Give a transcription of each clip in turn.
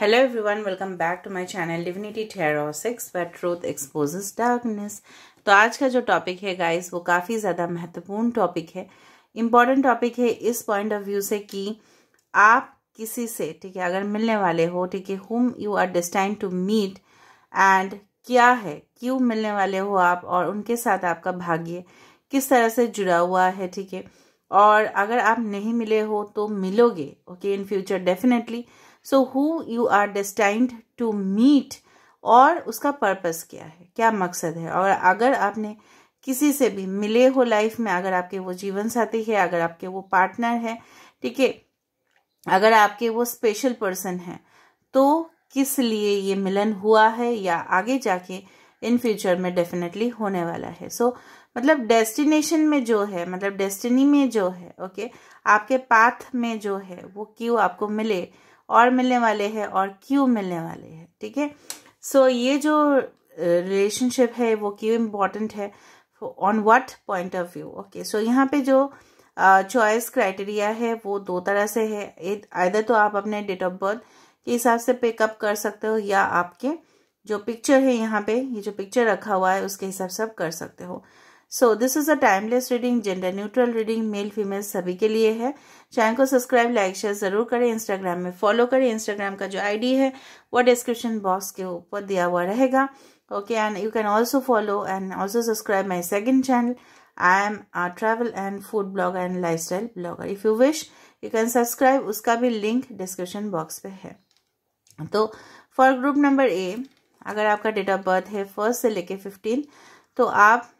Hello everyone welcome back to my channel divinity Tarot 6 truth exposes darkness तो आज का जो टॉपिक है गाइस वो काफ़ी ज़्यादा महत्वपूर्ण टॉपिक है इम्पॉर्टेंट टॉपिक है इस पॉइंट ऑफ व्यू से कि आप किसी से ठीक है अगर मिलने वाले हो ठीक है who you are destined to meet and क्या है क्यों मिलने वाले हो आप और उनके साथ आपका भाग्य किस तरह से जुड़ा हुआ है ठीक है और अगर आप नहीं मिले हो तो मिलोगे okay in future definitely so who you are destined to meet और उसका पर्पस क्या है क्या मकसद है और अगर आपने किसी से भी मिले हो लाइफ में अगर आपके वो जीवन साथी है अगर आपके वो पार्टनर है ठीक है अगर आपके वो स्पेशल पर्सन है तो किस लिए ये मिलन हुआ है या आगे जाके इन फ्यूचर में डेफिनेटली होने वाला है सो so, मतलब डेस्टिनेशन में जो है मतलब डेस्टिनी में जो है ओके okay, आपके पाथ में जो है वो क्यों आपको मिले और मिलने वाले हैं और क्यों मिलने वाले हैं ठीक है सो ये जो रिलेशनशिप है वो क्यों इम्पॉर्टेंट है on what point of view okay so यहाँ पे जो चॉइस uh, क्राइटेरिया है वो दो तरह से है आइधर तो आप अपने डेट ऑफ बर्थ के हिसाब से पिकअप कर सकते हो या आपके जो पिक्चर है यहाँ पे ये जो पिक्चर रखा हुआ है उसके हिसाब से आप कर सकते हो so this is a timeless reading gender neutral reading male female सभी के लिए है चैनल को सब्सक्राइब लाइक शेयर जरूर करें इंस्टाग्राम में फॉलो करें इंस्टाग्राम का जो आईडी है वो डिस्क्रिप्शन बॉक्स के ऊपर दिया हुआ रहेगा okay and you can also follow and also subscribe my second channel I M R travel and food blogger and lifestyle blogger if you wish you can subscribe उसका भी link description box पे है तो for group number A अगर आपका date of birth है first से लेके फिफ्टीन तो आप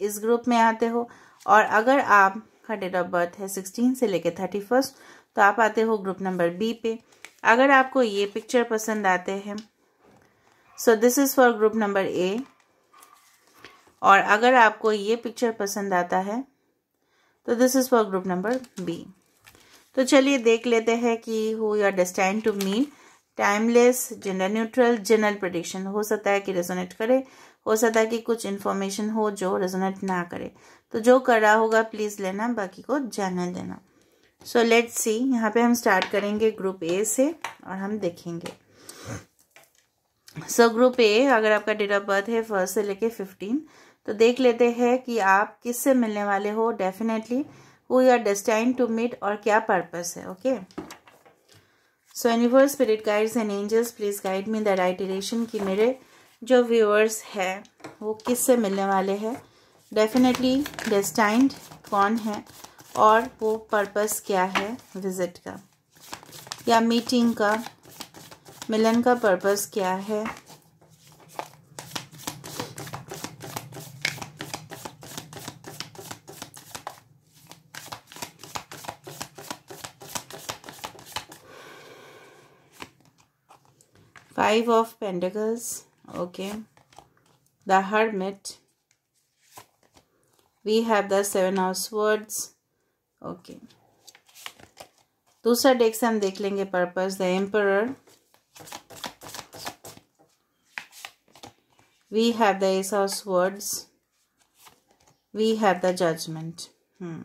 इस ग्रुप में आते हो और अगर आप का डेट ऑफ बर्थ है सिक्सटीन से लेकर थर्टी फर्स्ट तो आप आते हो ग्रुप नंबर बी पे अगर आपको ये पिक्चर पसंद आते हैं so this is for group number A और अगर आपको ये पिक्चर पसंद आता है तो this is for group number B तो चलिए देख लेते हैं कि who you are destine to mean timeless gender neutral general prediction हो सकता है कि रेजोनेट करे हो सकता है कि कुछ इन्फॉर्मेशन हो जो रेजोनेट ना करे तो जो कर रहा होगा प्लीज़ लेना बाकी को जाने देना सो लेट्स सी यहाँ पे हम स्टार्ट करेंगे ग्रुप ए से और हम देखेंगे सो ग्रुप ए अगर आपका डेट ऑफ बर्थ है फर्स्ट से लेके फिफ्टीन तो देख लेते हैं कि आप किस से मिलने वाले हो definitely who are destine to meet और क्या पर्पस है okay so universe spirit guides and angels please guide me the right direction कि मेरे जो व्यूअर्स है वो किससे मिलने वाले हैं डेफिनेटली डेस्टाइंड कौन है और वो पर्पस क्या है विज़िट का या मीटिंग का मिलन का पर्पस क्या है five of pentacles okay the hermit we have the seven of swords okay दूसरा डेक से हम देख लेंगे purpose the emperor we have the ace of swords we have the judgment hmm.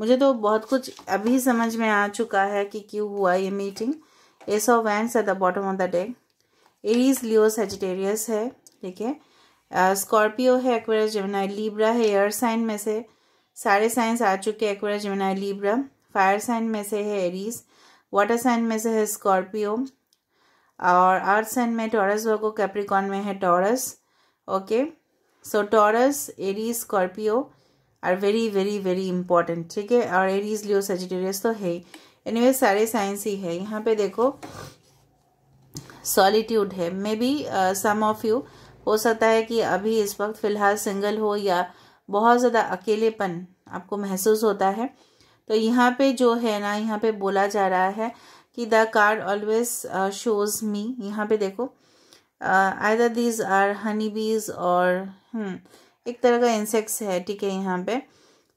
मुझे तो बहुत कुछ अभी समझ में आ चुका है कि क्यों हुआ ये meeting ace of wands at the bottom of the deck Aries Leo Sagittarius है ठीक है स्कॉर्पियो uh, है एक्वेरस जमुनाई लीब्रा है एयर साइन में से सारे साइंस आ चुके हैं Aquarius Gemini Libra fire sign में से है एरीज वाटर साइन में से है स्कॉर्पियो और अर्थ साइन में टॉरस वर्गो कैप्रिकॉन में है Taurus okay so Taurus Aries Scorpio are very very very important ठीक है और एरीज लियो सेजिटेरियस तो है एनीवे anyway, सारे साइंस ही है यहाँ पे देखो सॉलिट्यूड है maybe some of you हो सकता है कि अभी इस वक्त फ़िलहाल सिंगल हो या बहुत ज़्यादा अकेलेपन आपको महसूस होता है तो यहाँ पे जो है ना यहाँ पे बोला जा रहा है कि the card always shows me यहाँ पे देखो आयदर दीज आर हनी बीज और एक तरह का इंसेक्ट्स है ठीक है यहाँ पे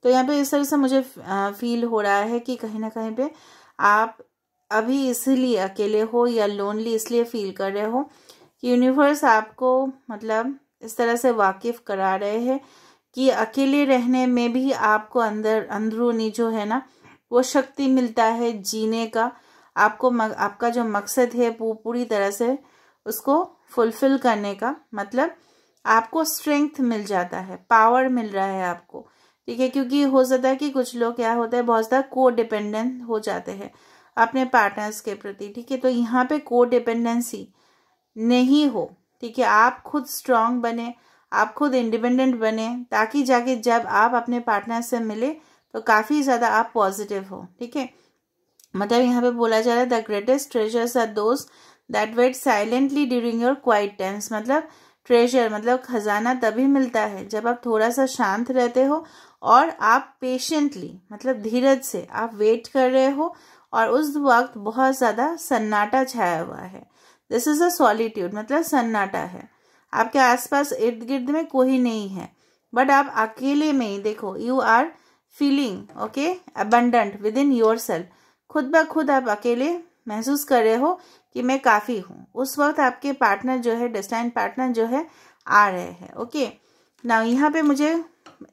तो यहाँ पे इस तरह से मुझे फील uh, हो रहा है कि कहीं ना कहीं पे आप अभी इसलिए अकेले हो या लोनली इसलिए फील कर रहे हो कि यूनिवर्स आपको मतलब इस तरह से वाकिफ करा रहे हैं कि अकेले रहने में भी आपको अंदर अंदरूनी जो है ना वो शक्ति मिलता है जीने का आपको मग, आपका जो मकसद है वो पूरी तरह से उसको फुलफिल करने का मतलब आपको स्ट्रेंथ मिल जाता है पावर मिल रहा है आपको ठीक है क्योंकि हो सकता है कि कुछ लोग क्या होता है बहुत ज़्यादा को डिपेंडेंट हो जाते हैं अपने पार्टनर्स के प्रति ठीक है तो यहाँ पे को डिपेंडेंसी नहीं हो ठीक है आप खुद स्ट्रांग बने आप खुद इंडिपेंडेंट बने ताकि जाके जब आप अपने पार्टनर से मिले तो काफ़ी ज़्यादा आप पॉजिटिव हो ठीक है मतलब यहाँ पे बोला जा रहा है the greatest treasures are those that wait silently during your quiet times मतलब ट्रेजर मतलब खजाना तभी मिलता है जब आप थोड़ा सा शांत रहते हो और आप पेशेंटली मतलब धीरज से आप वेट कर रहे हो और उस वक्त बहुत ज़्यादा सन्नाटा छाया हुआ है दिस इज़ अ सॉलीट्यूड मतलब सन्नाटा है आपके आसपास इर्द गिर्द में कोई नहीं है बट आप अकेले में ही देखो you are feeling okay abundant within yourself खुद ब खुद आप अकेले महसूस कर रहे हो कि मैं काफ़ी हूँ उस वक्त आपके पार्टनर जो है डिस्टाइन पार्टनर जो है आ रहे हैं ओके ना यहाँ पे मुझे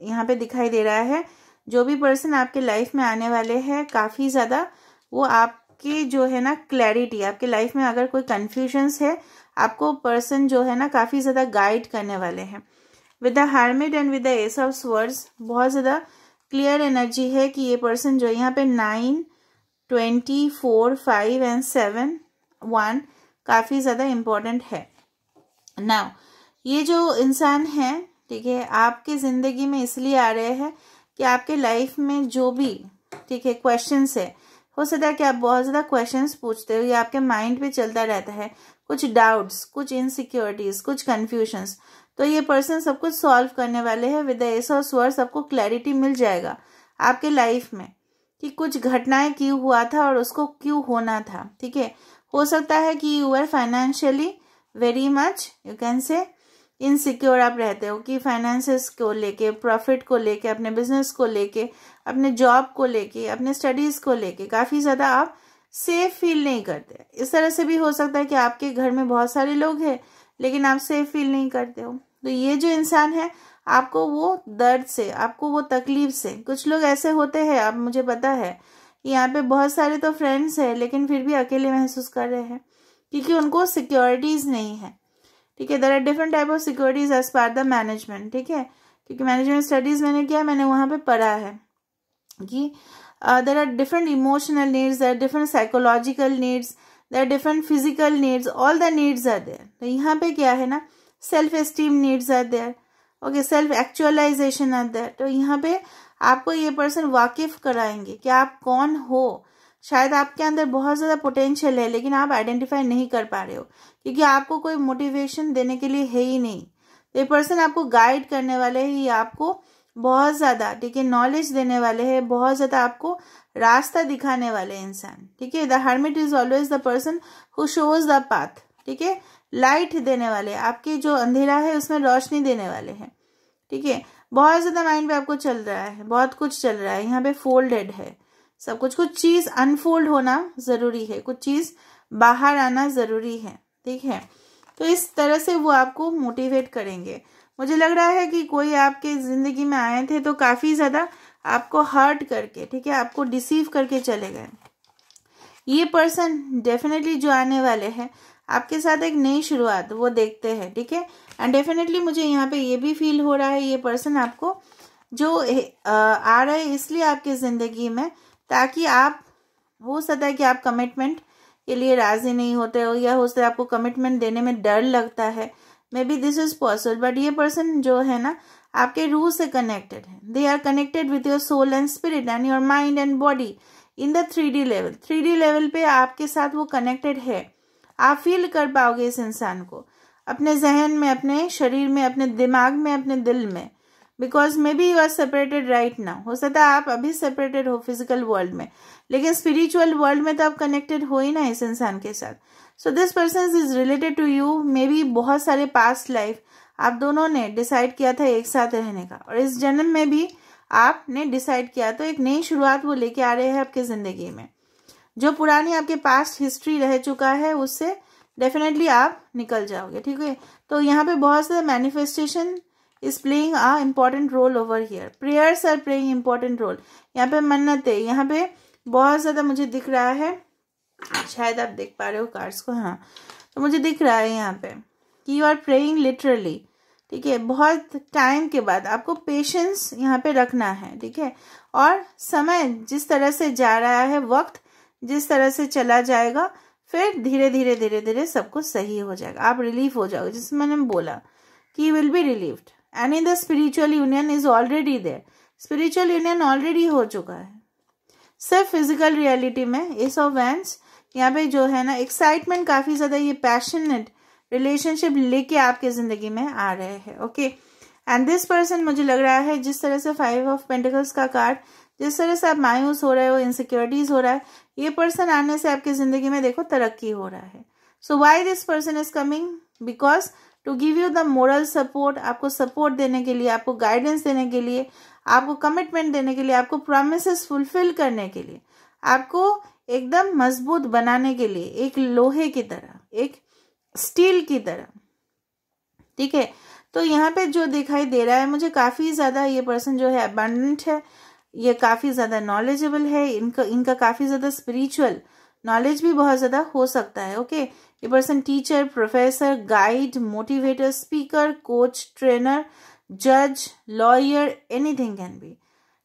यहाँ पे दिखाई दे रहा है जो भी पर्सन आपके लाइफ में आने वाले हैं काफ़ी ज़्यादा वो आपकी जो है ना क्लैरिटी आपके लाइफ में अगर कोई कन्फ्यूजन्स है आपको पर्सन जो है ना काफ़ी ज़्यादा गाइड करने वाले हैं with the hermit and with the ace of swords बहुत ज़्यादा क्लियर एनर्जी है कि ये पर्सन जो यहाँ पे nine twenty four five and seven one काफ़ी ज़्यादा इम्पोर्टेंट है नाउ ये जो इंसान है ठीक है आपके ज़िंदगी में इसलिए आ रहे हैं कि आपके लाइफ में जो भी ठीक है क्वेश्चंस है हो सकता है कि आप बहुत ज़्यादा क्वेश्चंस पूछते हो या आपके माइंड पे चलता रहता है कुछ डाउट्स कुछ इनसिक्योरिटीज़ कुछ कन्फ्यूशन तो ये पर्सन सब कुछ सॉल्व करने वाले हैं विद एस और स्वर सबको क्लैरिटी मिल जाएगा आपके लाइफ में कि कुछ घटनाएं क्यों हुआ था और उसको क्यों होना था ठीक है हो सकता है कि you are financially very much you can say insecure आप रहते हो कि फाइनेंसेस को लेके प्रॉफिट को लेके अपने बिजनेस को लेके अपने जॉब को लेके अपने स्टडीज़ को लेके काफ़ी ज़्यादा आप सेफ फील नहीं करते इस तरह से भी हो सकता है कि आपके घर में बहुत सारे लोग हैं लेकिन आप सेफ फील नहीं करते हो तो ये जो इंसान है आपको वो दर्द से आपको वो तकलीफ से कुछ लोग ऐसे होते हैं आप मुझे पता है यहाँ पे बहुत सारे तो फ्रेंड्स हैं लेकिन फिर भी अकेले महसूस कर रहे हैं क्योंकि उनको सिक्योरिटीज़ नहीं है ठीक है there are different type of securities as per the management ठीक है क्योंकि मैनेजमेंट स्टडीज मैंने किया है मैंने वहां पे पढ़ा है कि there are different emotional needs there different psychological needs there are different physical needs all the needs are there तो यहाँ पे क्या है ना self esteem needs are there okay self actualisation are there तो यहाँ पे आपको ये पर्सन वाकिफ कराएंगे कि आप कौन हो शायद आपके अंदर बहुत ज़्यादा पोटेंशियल है लेकिन आप आइडेंटिफाई नहीं कर पा रहे हो क्योंकि आपको कोई मोटिवेशन देने के लिए है ही नहीं ये तो पर्सन आपको गाइड करने वाले है ये आपको बहुत ज़्यादा ठीक है नॉलेज देने वाले हैं बहुत ज़्यादा आपको रास्ता दिखाने वाले इंसान ठीक है the hermit is always the person who shows the path ठीक है लाइट देने वाले आपके जो अंधेरा है उसमें रोशनी देने वाले हैं ठीक है बहुत ज़्यादा माइंड पे आपको चल रहा है बहुत कुछ चल रहा है यहाँ पे फोल्डेड है सब कुछ कुछ चीज़ अनफोल्ड होना ज़रूरी है कुछ चीज़ बाहर आना ज़रूरी है ठीक है तो इस तरह से वो आपको मोटिवेट करेंगे मुझे लग रहा है कि कोई आपके ज़िंदगी में आए थे तो काफ़ी ज़्यादा आपको हर्ट करके ठीक है आपको डिसीव करके चले गए ये पर्सन डेफिनेटली जो आने वाले हैं आपके साथ एक नई शुरुआत वो देखते हैं ठीक है एंड डेफिनेटली मुझे यहाँ पे ये भी फील हो रहा है ये पर्सन आपको जो आ रहे इसलिए आपकी ज़िंदगी में ताकि आप हो सकता है कि आप कमिटमेंट के लिए राज़ी नहीं होते हो या हो सकता है आपको कमिटमेंट देने में डर लगता है maybe this is possible but ये पर्सन जो है ना आपके रूह से कनेक्टेड है they are connected with your soul and spirit and your mind and body in the three D level three D level पे आपके साथ वो कनेक्टेड है आप फील कर पाओगे इस इंसान को अपने जहन में अपने शरीर में अपने दिमाग में अपने दिल में because maybe you are separated right ना हो सकता है आप अभी सेपरेटेड हो फिजिकल वर्ल्ड में लेकिन स्पिरिचुअल वर्ल्ड में तो आप कनेक्टेड हो ही ना इस इंसान के साथ so this person is related to you maybe बहुत सारे पास्ट लाइफ आप दोनों ने डिसाइड किया था एक साथ रहने का और इस जन्म में भी आपने डिसाइड किया तो एक नई शुरुआत वो लेके आ रहे हैं आपके ज़िंदगी में जो पुरानी आपके पास्ट हिस्ट्री रह चुका है उससे डेफिनेटली आप निकल जाओगे ठीक है तो यहाँ पे बहुत सारे manifestation is playing a important role over here prayers are playing important role यहाँ पे मन्नत है यहाँ पे बहुत ज़्यादा मुझे दिख रहा है शायद आप देख पा रहे हो कार्ड्स को हाँ तो मुझे दिख रहा है यहाँ पे कि यू आर प्रेइंग लिटरली ठीक है बहुत टाइम के बाद आपको पेशेंस यहाँ पे रखना है ठीक है और समय जिस तरह से जा रहा है वक्त जिस तरह से चला जाएगा फिर धीरे धीरे धीरे धीरे सब कुछ सही हो जाएगा आप रिलीफ हो जाओगे जिसमें मैंने बोला कि you will be relieved and in the spiritual union is already there spiritual union already हो चुका है सिर्फ फिजिकल रियलिटी में इस ऑफ वैंस यहाँ पे जो है ना एक्साइटमेंट काफ़ी ज़्यादा ये पैशनेट रिलेशनशिप लेके आपके ज़िंदगी में आ रहे हैं ओके एंड दिस पर्सन मुझे लग रहा है जिस तरह से फाइव ऑफ पेंटिकल्स का कार्ड जिस तरह से आप मायूस हो रहे हो इनसिक्योरिटीज हो रहा है ये पर्सन आने से आपकी ज़िंदगी में देखो तरक्की हो रहा है so why this person is coming because to give you the moral support आपको सपोर्ट देने के लिए आपको गाइडेंस देने के लिए आपको कमिटमेंट देने के लिए आपको प्रोमिस फुलफिल करने के लिए आपको एकदम मजबूत बनाने के लिए एक लोहे की तरह एक स्टील की तरह ठीक है तो यहाँ पे जो दिखाई दे रहा है मुझे काफ़ी ज़्यादा ये पर्सन जो है अबंडेंट है ये काफ़ी ज़्यादा नॉलेजेबल है इनका इनका काफ़ी ज़्यादा स्पिरिचुअल नॉलेज भी बहुत ज़्यादा हो सकता है okay a person teacher professor guide motivator speaker coach trainer judge lawyer anything can be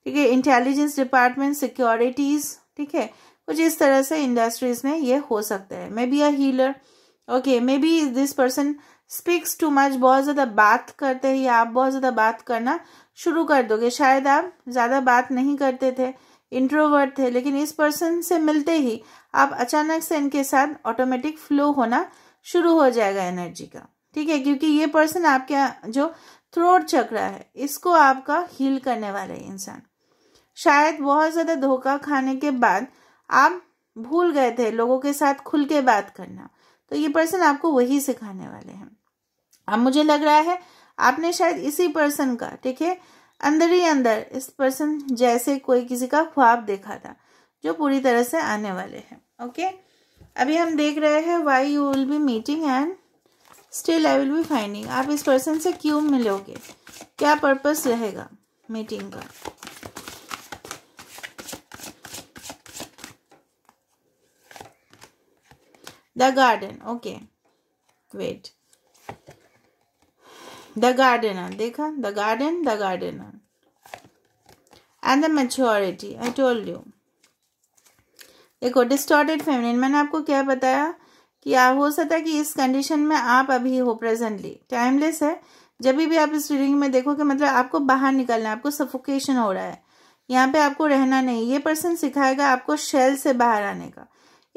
ठीक है इंटेलिजेंस डिपार्टमेंट सिक्योरिटीज ठीक है कुछ इस तरह से इंडस्ट्रीज में ये हो सकता है maybe a healer okay maybe this person speaks too much बहुत ज़्यादा बात करते हैं या आप बहुत ज़्यादा बात करना शुरू कर दोगे शायद आप ज़्यादा बात नहीं करते थे इंट्रोवर्ट थे लेकिन इस पर्सन से मिलते ही आप अचानक से इनके साथ ऑटोमेटिक फ्लो होना शुरू हो जाएगा एनर्जी का ठीक है क्योंकि ये पर्सन आपके जो थ्रोट चक्रा है इसको आपका हील करने वाले इंसान शायद बहुत ज़्यादा धोखा खाने के बाद आप भूल गए थे लोगों के साथ खुल के बात करना तो ये पर्सन आपको वही सिखाने वाले हैं अब मुझे लग रहा है आपने शायद इसी पर्सन का ठीक है अंदर ही अंदर इस पर्सन जैसे कोई किसी का ख्वाब देखा था जो पूरी तरह से आने वाले हैं ओके अभी हम देख रहे हैं why you will be meeting and still I will be finding आप इस पर्सन से क्यों मिलोगे क्या पर्पस रहेगा मीटिंग का the garden okay wait the gardener देखा the garden the gardener and the maturity I told you देखो डिस्टॉर्टेड फेमिनिन मैंने आपको क्या बताया कि आप हो सकता है कि इस कंडीशन में आप अभी हो प्रेजेंटली टाइमलेस है जब भी आप इस रीडिंग में देखो कि मतलब आपको बाहर निकलना है आपको सफोकेशन हो रहा है यहाँ पे आपको रहना नहीं ये पर्सन सिखाएगा आपको शेल से बाहर आने का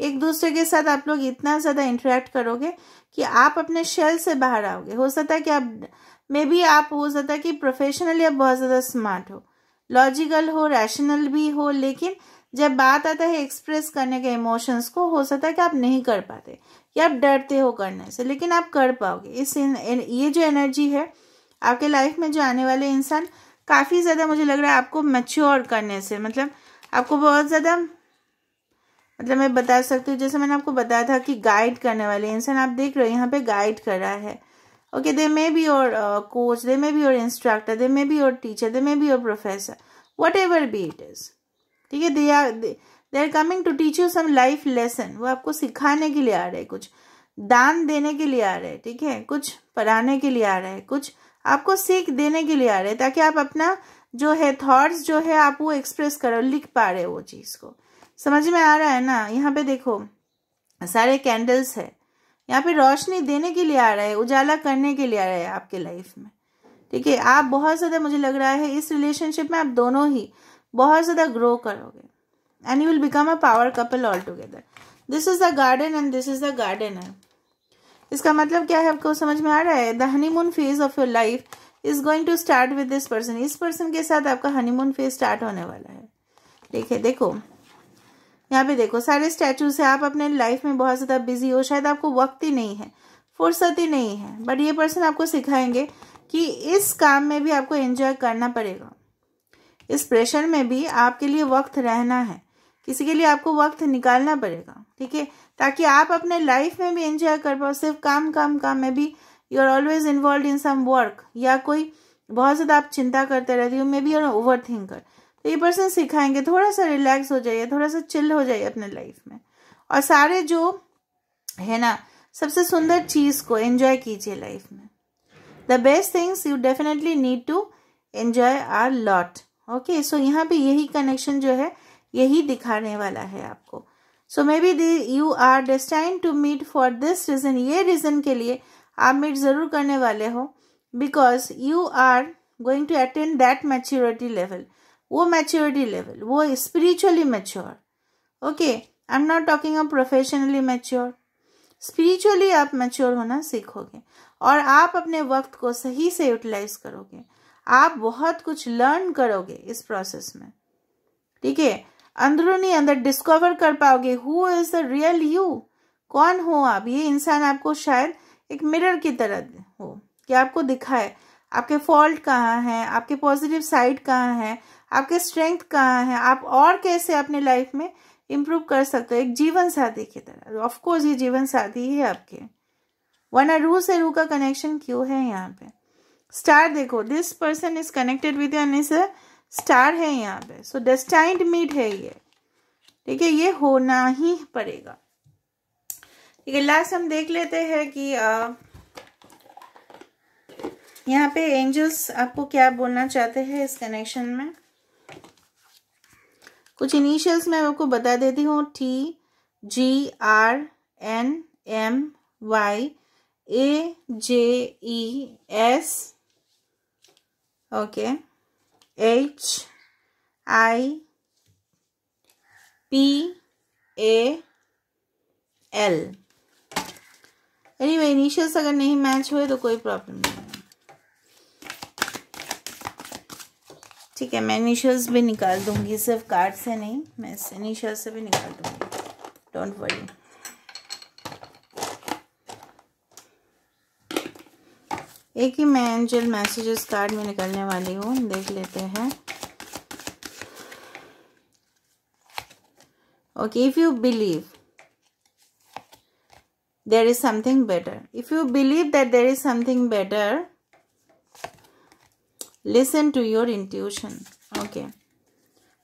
एक दूसरे के साथ आप लोग इतना ज़्यादा इंटरेक्ट करोगे कि आप अपने शेल से बाहर आओगे हो सकता है कि आप मे भी आप हो सकता है कि प्रोफेशनली आप बहुत ज़्यादा स्मार्ट हो लॉजिकल हो रैशनल भी हो लेकिन जब बात आता है एक्सप्रेस करने के इमोशंस को हो सकता है कि आप नहीं कर पाते या आप डरते हो करने से लेकिन आप कर पाओगे इस इन, इन, ये जो एनर्जी है आपके लाइफ में जो आने वाले इंसान काफ़ी ज़्यादा मुझे लग रहा है आपको मैच्योर करने से मतलब आपको बहुत ज़्यादा मतलब मैं बता सकती हूँ जैसे मैंने आपको बताया था कि गाइड करने वाले इंसान आप देख रहे हो यहाँ पे गाइड कर रहा है ओके दे मे बी और कोच दे मे बी और इंस्ट्रक्टर दे मे बी और टीचर दे मे बी और professor whatever be it is ठीक है they are they are coming to teach you some life lesson वो आपको सिखाने के लिए आ रहे हैं कुछ दान देने के लिए आ रहे हैं ठीक है कुछ पढ़ाने के लिए आ रहे हैं कुछ आपको सीख देने के लिए आ रहे हैं ताकि आप अपना जो है थॉट्स जो है आप वो एक्सप्रेस करो लिख पा रहे वो चीज़ को समझ में आ रहा है ना यहाँ पे देखो सारे कैंडल्स है यहाँ पे रोशनी देने के लिए आ रहा है उजाला करने के लिए आ रहा है आपके लाइफ में ठीक है आप बहुत ज़्यादा मुझे लग रहा है इस रिलेशनशिप में आप दोनों ही बहुत ज़्यादा ग्रो करोगे and you will become a power couple all together this is the garden and this is the garden है इसका मतलब क्या है आपको समझ में आ रहा है the honeymoon phase of your life is going to start with this person इस पर्सन के साथ आपका हनीमून फेज स्टार्ट होने वाला है देखिए देखो यहाँ पे देखो सारे स्टैचूज है आप अपने लाइफ में बहुत ज़्यादा बिजी हो शायद आपको वक्त ही नहीं है फुर्सत ही नहीं है बट ये पर्सन आपको सिखाएंगे कि इस काम में भी आपको एंजॉय करना पड़ेगा इस प्रेशर में भी आपके लिए वक्त रहना है किसी के लिए आपको वक्त निकालना पड़ेगा ठीक है ताकि आप अपने लाइफ में भी एंजॉय कर पाओ सिर्फ काम काम काम में भी you are always involve in some work या कोई बहुत ज़्यादा आप चिंता करते रहते हो maybe you're overthinker तो ये पर्सन सिखाएंगे थोड़ा सा रिलैक्स हो जाइए थोड़ा सा चिल हो जाइए अपने लाइफ में और सारे जो है ना सबसे सुंदर चीज़ को एंजॉय कीजिए लाइफ में the best things you definitely need to enjoy a lot okay so यहाँ पे यही कनेक्शन जो है यही दिखाने वाला है आपको so maybe the you are destine to meet for this reason ये रीज़न के लिए आप मीट ज़रूर करने वाले हो because you are going to attend that maturity level वो मैच्योरिटी लेवल वो spiritually mature okay I am not talking अब प्रोफेशनली मैच्योर स्पिरिचुअली आप मैच्योर होना सीखोगे और आप अपने वक्त को सही से यूटिलाइज करोगे आप बहुत कुछ लर्न करोगे इस प्रोसेस में ठीक है अंदरूनी अंदर डिस्कवर कर पाओगे who is the real you कौन हो आप ये इंसान आपको शायद एक मिरर की तरह हो कि आपको दिखाए आपके फॉल्ट कहाँ हैं आपके पॉजिटिव साइड कहाँ हैं आपके स्ट्रेंथ कहाँ हैं आप और कैसे अपने लाइफ में इम्प्रूव कर सकते हो एक जीवन साथी की तरह ऑफकोर्स ये जीवन साथी ही आपके वरना रू से रू का कनेक्शन क्यों है यहाँ पे स्टार देखो this person is connected with star है यहाँ पे सो डेस्टाइंड मीट है ये ठीक है ये होना ही पड़ेगा ठीक है लास्ट हम देख लेते हैं कि आ, यहाँ पे एंजल्स आपको क्या बोलना चाहते हैं इस कनेक्शन में कुछ इनिशियल्स मैं आपको बता देती हूँ T G R N M Y A J E S H I P p a l anyway initials अगर नहीं मैच हुए तो कोई प्रॉब्लम नहीं ठीक है मैं इनिशियल्स भी निकाल दूंगी सिर्फ कार्ड से नहीं मैं इनिशियल्स से भी निकाल दूंगी डोंट वरी एक ही मैं एंजल मैसेजेस कार्ड में निकलने वाली हूँ देख लेते हैं okay if you believe there is something better if you believe that there is something better listen to your intuition okay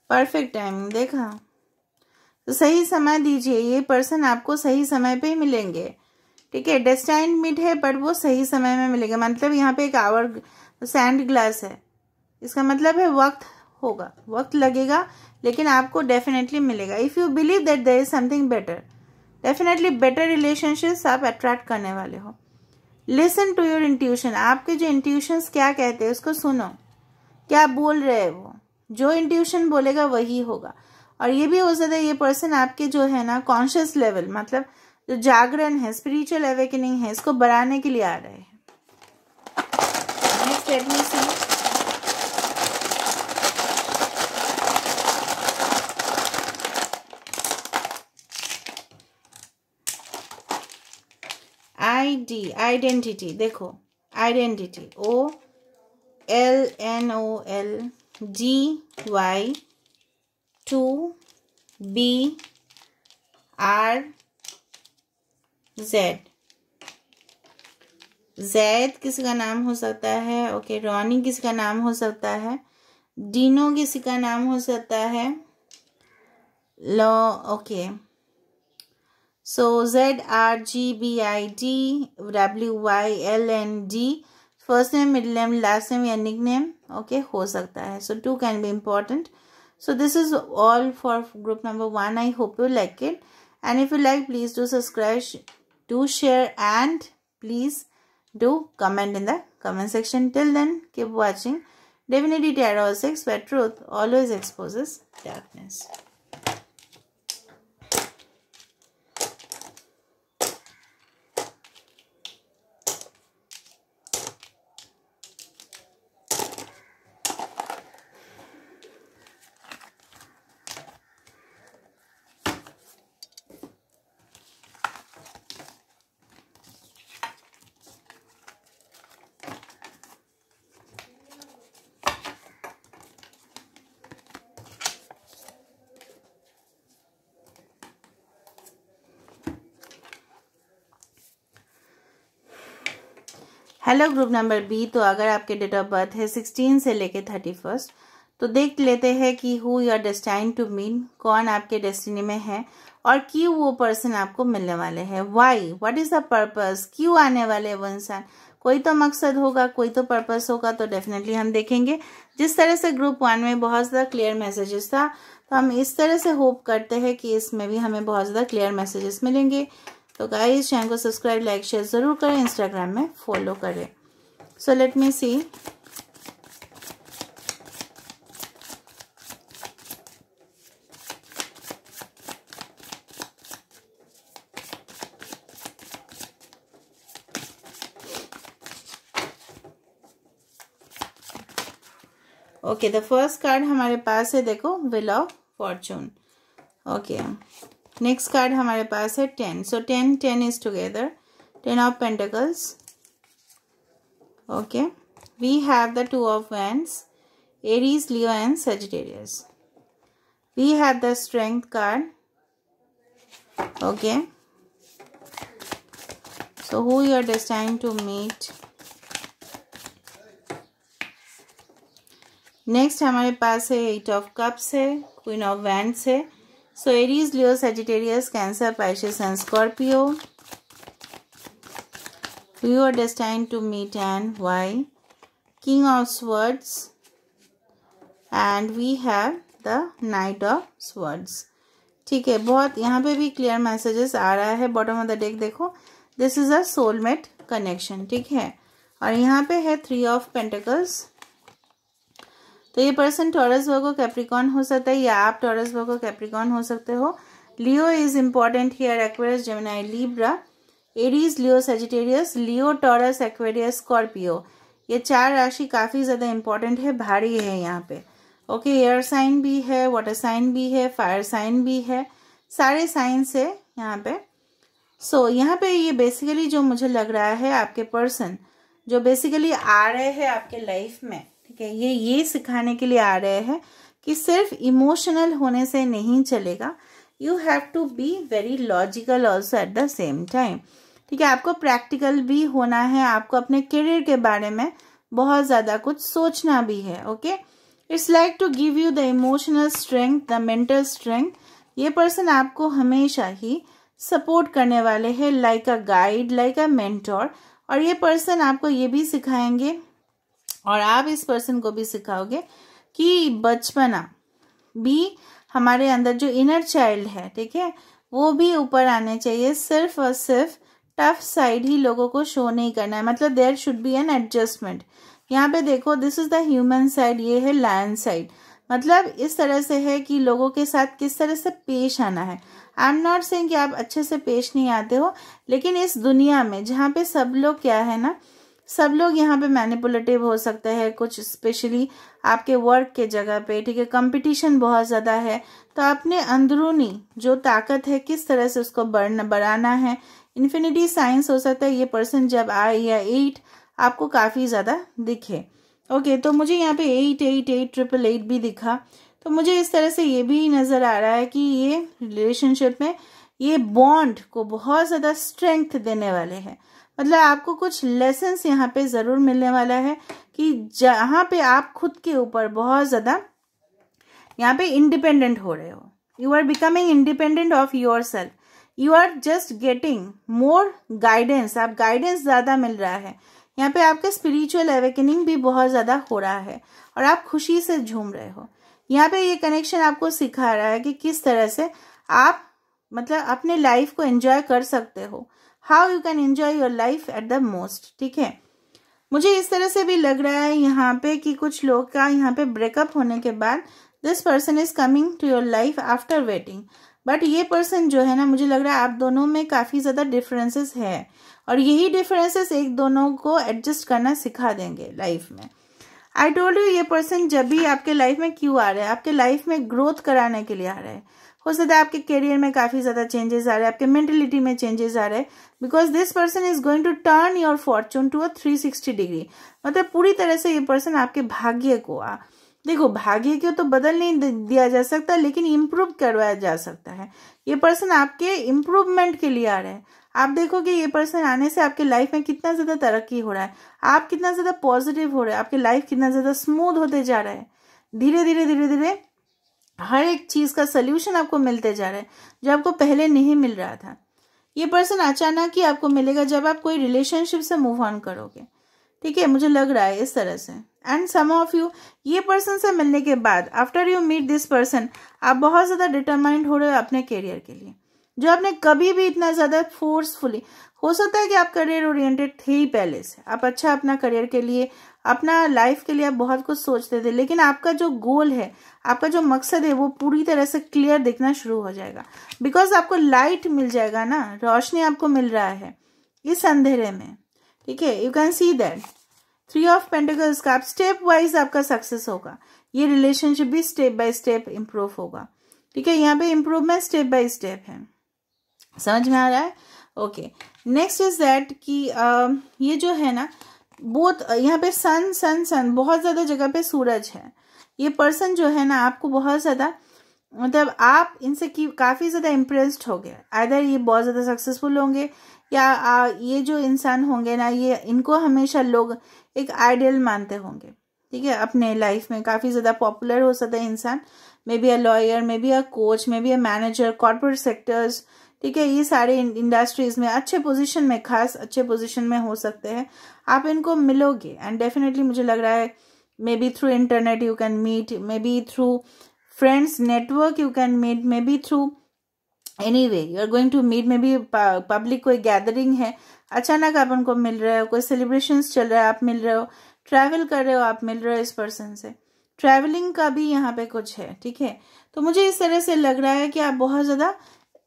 perfect timing देखा तो सही समय दीजिए ये पर्सन आपको सही समय पे ही मिलेंगे ठीक है डेस्टाइन मिड है बट वो सही समय में मिलेगा मतलब यहाँ पे एक आवर सैंड ग्लास है इसका मतलब है वक्त होगा वक्त लगेगा लेकिन आपको डेफिनेटली मिलेगा if you believe that there is something better definitely better relationships आप अट्रैक्ट करने वाले हो लिसन टू योर इंट्यूशन आपके जो इंट्यूशंस क्या कहते हैं उसको सुनो क्या बोल रहे हैं वो जो इंट्यूशन बोलेगा वही होगा और ये भी हो सकता है ये पर्सन आपके जो है ना कॉन्शियस लेवल मतलब जो जागरण है स्पिरिचुअल अवेकनिंग है इसको बढ़ाने के लिए आ रहे हैं नेक्स्ट आई डी आइडेंटिटी देखो identity O L N O L D Y two B R Zaid Zaid किसका नाम हो सकता है ओके रॉनी किसका नाम हो सकता है डीनो किसी का नाम हो सकता है law okay so Z R G B I D W Y L N D first name middle name last name या निक नेम ओके हो सकता है so two can be important so this is all for group number one I hope you like it and if you like please do subscribe do share and please do comment in the comment section. Till then, keep watching Divinity Tarot 6 where truth always exposes darkness. Hello group number B तो अगर आपके date of birth है sixteen से लेके thirty first तो देख लेते हैं कि who you are destine to mean कौन आपके डेस्टिनी में है और क्यों वो पर्सन आपको मिलने वाले हैं why what is the purpose क्यों आने वाले वो इंसान कोई तो मकसद होगा कोई तो पर्पस होगा तो डेफिनेटली हम देखेंगे जिस तरह से ग्रुप वन में बहुत ज़्यादा क्लियर मैसेजेस था तो हम इस तरह से होप करते हैं कि इसमें भी हमें बहुत ज़्यादा क्लियर मैसेजेस मिलेंगे तो गाइस चैनल को सब्सक्राइब लाइक शेयर ज़रूर करें इंस्टाग्राम में फॉलो करें so let me see okay the first card हमारे पास है देखो wheel of fortune okay next card हमारे पास है ten so ten ten is together ten of pentacles okay we have the two of wands Aries Leo and Sagittarius we have the strength card okay so who you're destine to meet next हमारे पास है eight of cups है queen of wands है so Aries Leo Sagittarius Cancer Pisces and Scorpio you are destine to meet and why king of swords and we have the knight of swords ठीक है बहुत यहाँ पे भी clear messages आ रहा है बॉटम ऑफ द डेक देखो this is a soulmate connection ठीक है और यहाँ पे है थ्री ऑफ पेंटिकल्स तो ये पर्सन टॉरस वर्गो कैप्रिकॉन हो सकता है या आप टॉरस वर्गो कैप्रिकॉन हो सकते हो Leo is important here Aquarius Gemini Libra Aries Leo Sagittarius Leo Taurus Aquarius Scorpio ये चार राशि काफ़ी ज़्यादा इम्पॉर्टेंट है भारी है यहाँ पे ओके एयर साइन भी है वाटर साइन भी है फायर साइन भी है सारे साइंस है यहाँ पे सो so, यहाँ पे ये बेसिकली जो मुझे लग रहा है आपके पर्सन जो बेसिकली आ रहे हैं आपके लाइफ में ठीक है ये ये सिखाने के लिए आ रहे हैं कि सिर्फ इमोशनल होने से नहीं चलेगा you have to be very logical also at the same time ठीक है आपको प्रैक्टिकल भी होना है आपको अपने करियर के बारे में बहुत ज़्यादा कुछ सोचना भी है okay it's like to give you the emotional strength the mental strength ये पर्सन आपको हमेशा ही सपोर्ट करने वाले हैं like a guide like a mentor और ये पर्सन आपको ये भी सिखाएंगे और आप इस पर्सन को भी सिखाओगे कि बचपना भी हमारे अंदर जो इनर चाइल्ड है ठीक है वो भी ऊपर आने चाहिए सिर्फ और सिर्फ टफ साइड ही लोगों को शो नहीं करना है मतलब there should be an adjustment यहाँ पे देखो this is the human side ये है लायन साइड मतलब इस तरह से है कि लोगों के साथ किस तरह से पेश आना है आई एम नॉट सेइंग कि आप अच्छे से पेश नहीं आते हो लेकिन इस दुनिया में जहाँ पे सब लोग क्या है ना सब लोग यहाँ पे मैनिपुलेटिव हो सकते हैं कुछ स्पेशली आपके वर्क के जगह पे ठीक है कंपटीशन बहुत ज़्यादा है तो आपने अंदरूनी जो ताकत है किस तरह से उसको बढ़ना बढ़ाना है इन्फिनिटी साइंस हो सकता है ये पर्सन जब आए या एट आपको काफ़ी ज़्यादा दिखे ओके तो मुझे यहाँ पे eight eight eight triple eight भी दिखा तो मुझे इस तरह से ये भी नज़र आ रहा है कि ये रिलेशनशिप में ये बॉन्ड को बहुत ज़्यादा स्ट्रेंथ देने वाले हैं मतलब आपको कुछ लेसन्स यहाँ पे ज़रूर मिलने वाला है कि जहाँ पे आप खुद के ऊपर बहुत ज़्यादा यहाँ पे इंडिपेंडेंट हो रहे हो you are becoming independent of your yourself you are just getting more guidance आप गाइडेंस ज़्यादा मिल रहा है यहाँ पे आपका स्पिरिचुअल अवेकनिंग भी बहुत ज़्यादा हो रहा है और आप खुशी से झूम रहे हो यहाँ पे ये कनेक्शन आपको सिखा रहा है कि किस तरह से आप मतलब अपने लाइफ को एंजॉय कर सकते हो how you can enjoy your life at the most ठीक है मुझे इस तरह से भी लग रहा है यहाँ पे कि कुछ लोग का यहाँ पे ब्रेकअप होने के बाद this person is coming to your life after waiting but ये पर्सन जो है ना मुझे लग रहा है आप दोनों में काफ़ी ज़्यादा डिफरेंसेस है और यही डिफरेंसेस एक दोनों को एडजस्ट करना सिखा देंगे लाइफ में आई टोल्ड यू ये पर्सन जब भी आपके लाइफ में क्यों आ रहा है आपके लाइफ में ग्रोथ कराने के लिए आ रहा है हो सकता है आपके करियर में काफ़ी ज़्यादा चेंजेस आ रहे हैं आपके मेंटेलिटी में चेंजेस आ रहे हैं because this person is going to turn your fortune to a three sixty degree मतलब पूरी तरह से ये पर्सन आपके भाग्य को आ देखो भाग्य को तो बदल नहीं दिया जा सकता लेकिन इम्प्रूव करवाया जा सकता है ये पर्सन आपके इम्प्रूवमेंट के लिए आ रहे हैं आप देखोगे ये पर्सन आने से आपके लाइफ में कितना ज़्यादा तरक्की हो रहा है आप कितना ज़्यादा पॉजिटिव हो रहे हैं आपकी लाइफ कितना ज़्यादा स्मूथ होते जा रहा है धीरे धीरे धीरे धीरे हर एक चीज़ का सोल्यूशन आपको मिलते जा रहा है जो आपको पहले नहीं मिल रहा था ये पर्सन अचानक ही आपको मिलेगा जब आप कोई रिलेशनशिप से मूव ऑन करोगे ठीक है मुझे लग रहा है इस तरह से एंड सम ऑफ यू ये पर्सन से मिलने के बाद after you meet this person आप बहुत ज़्यादा डिटरमाइंड हो रहे हो अपने करियर के लिए जो आपने कभी भी इतना ज़्यादा फोर्सफुली हो सकता है कि आप करियर ओरिएंटेड थे ही पहले से आप अच्छा अपना करियर के लिए अपना लाइफ के लिए आप बहुत कुछ सोचते थे लेकिन आपका जो गोल है आपका जो मकसद है वो पूरी तरह से क्लियर दिखना शुरू हो जाएगा बिकॉज आपको लाइट मिल जाएगा ना रोशनी आपको मिल रहा है इस अंधेरे में ठीक है you can see that three of pentacles का आप स्टेप वाइज आपका सक्सेस होगा ये रिलेशनशिप भी स्टेप बाय स्टेप इम्प्रूव होगा ठीक है यहाँ पे इम्प्रूवमेंट स्टेप बाय स्टेप है समझ में आ रहा है ओके नेक्स्ट इज दैट कि ये जो है ना बहुत यहाँ पे सन सन सन बहुत ज़्यादा जगह पे सूरज है ये पर्सन जो है ना आपको बहुत ज़्यादा मतलब आप इनसे की काफ़ी ज़्यादा इम्प्रेस्ड हो गए आधर ये बहुत ज़्यादा सक्सेसफुल होंगे या आ, ये जो इंसान होंगे ना ये इनको हमेशा लोग एक आइडियल मानते होंगे ठीक है अपने लाइफ में काफ़ी ज़्यादा पॉपुलर हो सकता है इंसान maybe a lawyer maybe a coach maybe a manager corporate sectors ठीक है ये सारे इंडस्ट्रीज में अच्छे पोजीशन में खास अच्छे पोजीशन में हो सकते हैं आप इनको मिलोगे एंड डेफिनेटली मुझे लग रहा है maybe through internet you can meet maybe through friends network you can meet maybe through any way you are going to meet maybe public कोई गैदरिंग है अचानक आप उनको मिल रहे हो कोई सेलिब्रेशन चल रहा है आप मिल रहे हो ट्रैवल कर रहे हो आप मिल रहे हो इस पर्सन से ट्रैवलिंग का भी यहाँ पे कुछ है ठीक है तो मुझे इस तरह से लग रहा है कि आप बहुत ज़्यादा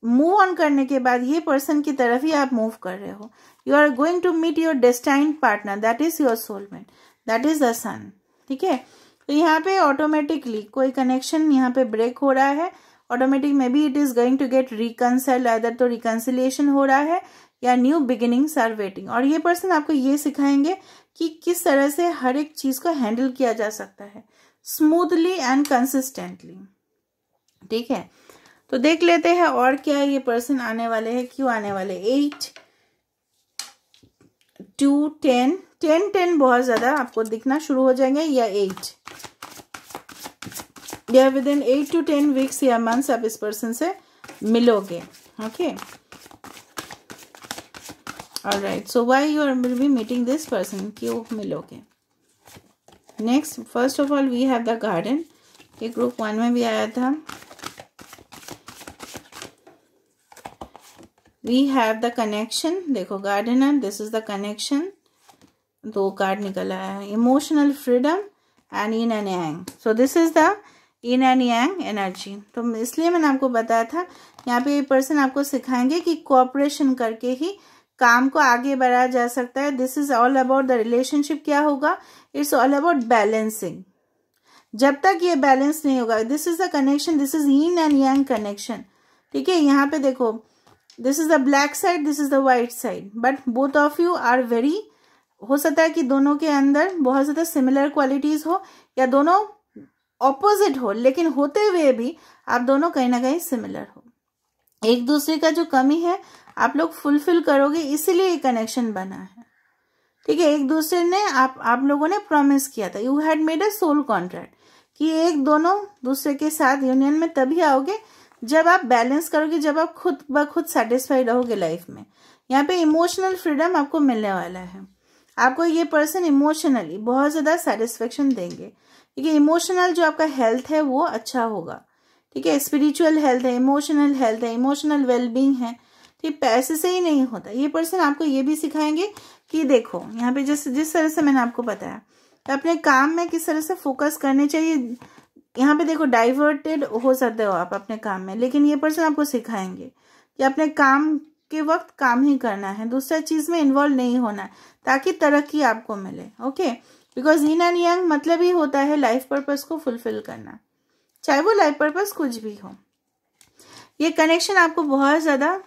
मूव ऑन करने के बाद ये पर्सन की तरफ ही आप मूव कर रहे हो you are going to meet your destined partner that is your soulmate that is the sun ठीक है तो यहाँ पे ऑटोमेटिकली कोई कनेक्शन यहाँ पे ब्रेक हो रहा है automatic maybe it is going to get reconcile other तो रिकनसिलेशन हो रहा है या न्यू बिगिनिंग्स आर वेटिंग और ये पर्सन आपको ये सिखाएंगे कि किस तरह से हर एक चीज को हैंडल किया जा सकता है स्मूथली एंड कंसिस्टेंटली ठीक है तो देख लेते हैं और क्या ये पर्सन आने वाले हैं क्यों आने वाले eight to ten ten ten बहुत ज़्यादा आपको दिखना शुरू हो जाएंगे या एट या within eight to ten weeks या मंथ्स आप इस पर्सन से मिलोगे ओके और right so why you are will be meeting this person क्यों मिलोगे next first of all we have the garden ये ग्रुप वन में भी आया था वी हैव द कनेक्शन देखो gardener this is the connection दो कार्ड निकल आया है emotional freedom and yin and yang so this is the yin and yang energy तो इसलिए मैंने आपको बताया था यहाँ पे ये पर्सन आपको सिखाएंगे कि कोऑपरेशन करके ही काम को आगे बढ़ाया जा सकता है this is all about the relationship क्या होगा इट्स ऑल अबाउट बैलेंसिंग जब तक ये बैलेंस नहीं होगा this is the connection this is yin and yang connection ठीक है यहाँ पे देखो this is the black side this is the white side but both of you are very हो सकता है कि दोनों के अंदर बहुत ज़्यादा सिमिलर क्वालिटीज़ हो या दोनों ऑपोजिट हो लेकिन होते हुए भी आप दोनों कहीं ना कहीं सिमिलर हो एक दूसरे का जो कमी है आप लोग फुलफिल करोगे इसीलिए ये कनेक्शन बना है ठीक है एक दूसरे ने आप आप लोगों ने प्रॉमिस किया था you had made a soul contract कि एक दोनों दूसरे के साथ यूनियन में तभी आओगे जब आप बैलेंस करोगे जब आप खुद ब खुद सेटिस्फाइड रहोगे लाइफ में यहाँ पे इमोशनल फ्रीडम आपको मिलने वाला है आपको ये पर्सन इमोशनली बहुत ज़्यादा सेटिस्फेक्शन देंगे क्योंकि इमोशनल जो आपका हेल्थ है वो अच्छा होगा ठीक है स्पिरिचुअल हेल्थ है इमोशनल हेल्थ है इमोशनल वेलबींग है ठीक तो पैसे से ही नहीं होता ये पर्सन आपको ये भी सिखाएंगे कि देखो यहाँ पे जिस जिस तरह से मैंने आपको बताया तो अपने काम में किस तरह से फोकस करने चाहिए यहाँ पे देखो डाइवर्टेड हो सकते हो आप अपने काम में लेकिन ये पर्सन आपको सिखाएंगे कि अपने काम के वक्त काम ही करना है दूसरा चीज़ में इन्वॉल्व नहीं होना है ताकि तरक्की आपको मिले okay because yin and yang मतलब ही होता है लाइफ पर्पज को फुलफिल करना चाहे वो लाइफ पर्पज कुछ भी हो ये कनेक्शन आपको बहुत ज़्यादा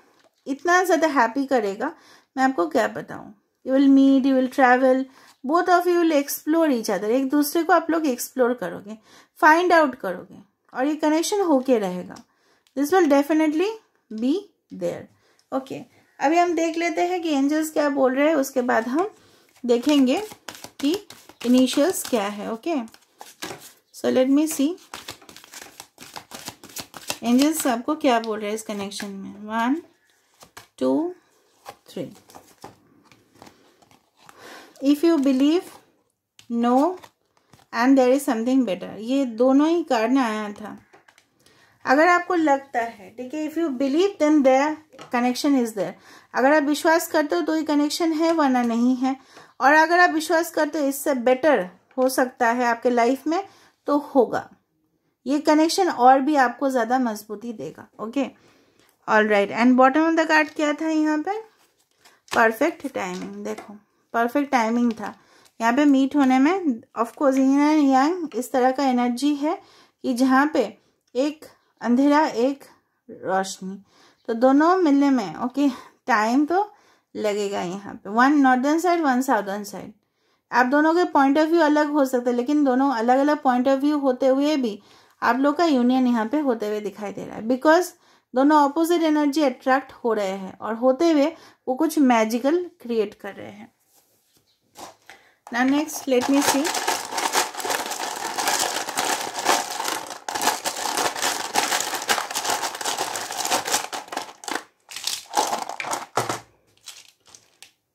इतना ज़्यादा हैप्पी करेगा मैं आपको क्या बताऊँ you will meet you will travel both of you will explore each other एक दूसरे को आप लोग एक्सप्लोर करोगे फाइंड आउट करोगे और ये कनेक्शन होके रहेगा this will definitely be there okay अभी हम देख लेते हैं कि एंजल्स क्या बोल रहे हैं उसके बाद हम देखेंगे कि इनिशियल्स क्या है okay so let me see angels आपको क्या बोल रहे हैं इस कनेक्शन में one two three if you believe no and there is something better ये दोनों ही कार्ड ने आया था अगर आपको लगता है ठीक है if you believe then there connection is there अगर आप विश्वास करते हो तो ये कनेक्शन है वरना नहीं है और अगर आप विश्वास करते हो इससे बेटर हो सकता है आपके लाइफ में तो होगा ये कनेक्शन और भी आपको ज़्यादा मजबूती देगा okay all right and bottom of the card क्या था यहाँ पे परफेक्ट टाइमिंग देखो परफेक्ट टाइमिंग था यहाँ पे मीट होने में ऑफकोर्स इन एंड यंग इस तरह का एनर्जी है कि जहाँ पे एक अंधेरा एक रोशनी तो दोनों मिलने में ओके टाइम तो लगेगा यहाँ पे one northern side one southern side आप दोनों के पॉइंट ऑफ व्यू अलग हो सकते हैं लेकिन दोनों अलग अलग पॉइंट ऑफ व्यू होते हुए भी आप लोग का यूनियन यहाँ पे होते हुए दिखाई दे रहा है बिकॉज दोनों ऑपोजिट एनर्जी अट्रैक्ट हो रहे हैं और होते हुए वो कुछ मैजिकल क्रिएट कर रहे हैं now next let me see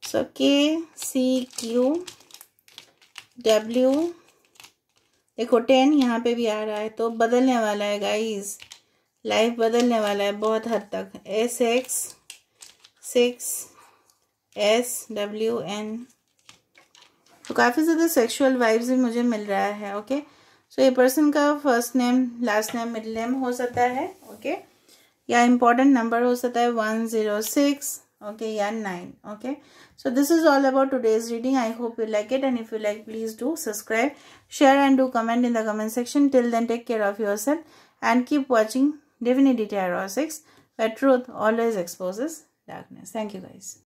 so k c q w देखो टेन यहाँ पे भी आ रहा है तो बदलने वाला है गाइस लाइफ बदलने वाला है बहुत हद तक S X six S W N तो काफ़ी ज़्यादा सेक्सुअल वाइब्स भी मुझे मिल रहा है ओके सो ये पर्सन का first name last name middle name हो सकता है ओके या इम्पॉर्टेंट नंबर हो सकता है वन ज़ीरो सिक्स ओके या nine okay so this is all about today's reading I hope you like it and if you like please do subscribe share and do comment in the comment section till then take care of your self and keep watching Divinity Tarot 6 where truth always exposes darkness. Thank you